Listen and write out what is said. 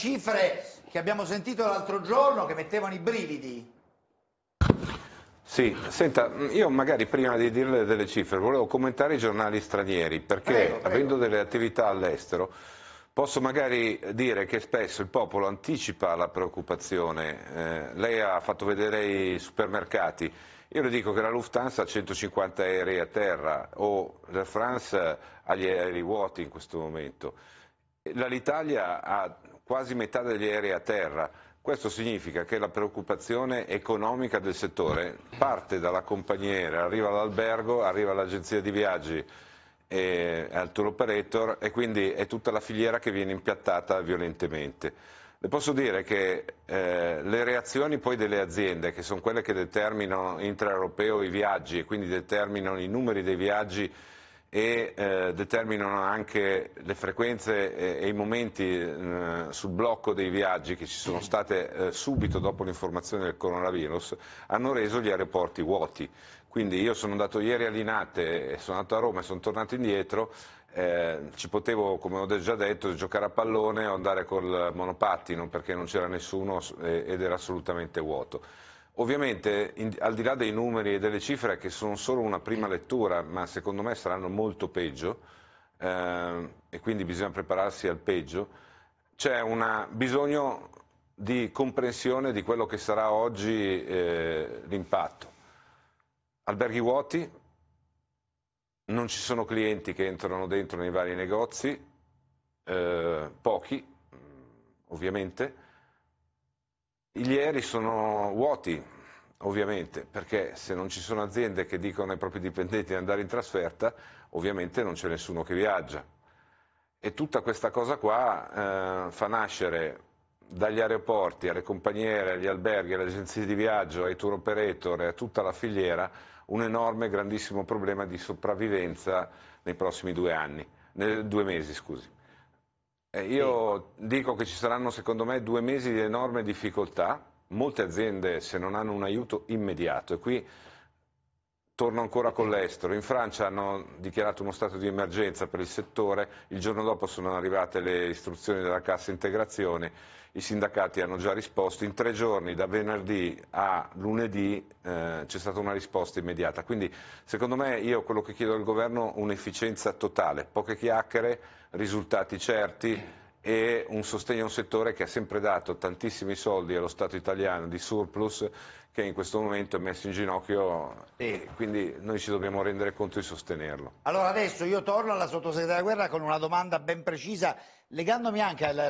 cifre che abbiamo sentito l'altro giorno che mettevano i brividi. Sì, senta, io magari prima di dirle delle cifre volevo commentare i giornali stranieri perché prego, prego. avendo delle attività all'estero posso magari dire che spesso il popolo anticipa la preoccupazione. Eh, lei ha fatto vedere i supermercati. Io le dico che la Lufthansa ha 150 aerei a terra o la France ha gli aerei vuoti in questo momento. L'Italia ha quasi metà degli aerei a terra. Questo significa che la preoccupazione economica del settore parte dalla compagniera, arriva all'albergo, arriva all'agenzia di viaggi e al tour operator e quindi è tutta la filiera che viene impiattata violentemente. Le posso dire che eh, le reazioni poi delle aziende, che sono quelle che determinano intraeuropeo i viaggi e quindi determinano i numeri dei viaggi e eh, determinano anche le frequenze e, e i momenti mh, eh, sul blocco dei viaggi che ci sono state eh, subito dopo l'informazione del coronavirus, hanno reso gli aeroporti vuoti. Quindi io sono andato ieri a Linate, eh, sono andato a Roma e sono tornato indietro, eh, ci potevo, come ho già detto, giocare a pallone o andare col monopattino perché non c'era nessuno ed era assolutamente vuoto. Ovviamente, in, al di là dei numeri e delle cifre, che sono solo una prima lettura, ma secondo me saranno molto peggio, eh, e quindi bisogna prepararsi al peggio, c'è un bisogno di comprensione di quello che sarà oggi eh, l'impatto. Alberghi vuoti, non ci sono clienti che entrano dentro nei vari negozi, eh, pochi ovviamente, gli ieri sono vuoti, ovviamente, perché se non ci sono aziende che dicono ai propri dipendenti di andare in trasferta, ovviamente non c'è nessuno che viaggia. E tutta questa cosa qua eh, fa nascere dagli aeroporti alle compagniere, agli alberghi, alle agenzie di viaggio, ai tour operator e a tutta la filiera un enorme, grandissimo problema di sopravvivenza nei prossimi due anni, due mesi, scusi. Eh, io sì. dico che ci saranno secondo me due mesi di enorme difficoltà, molte aziende se non hanno un aiuto immediato e qui Torno ancora con l'estero. In Francia hanno dichiarato uno stato di emergenza per il settore, il giorno dopo sono arrivate le istruzioni della cassa integrazione, i sindacati hanno già risposto, in tre giorni da venerdì a lunedì eh, c'è stata una risposta immediata. Quindi secondo me io quello che chiedo al governo è un'efficienza totale, poche chiacchiere, risultati certi e un sostegno a un settore che ha sempre dato tantissimi soldi allo Stato italiano di surplus che in questo momento è messo in ginocchio e quindi noi ci dobbiamo rendere conto di sostenerlo. Allora adesso io torno alla sottosegretaria Guerra con una domanda ben precisa legandomi anche alla,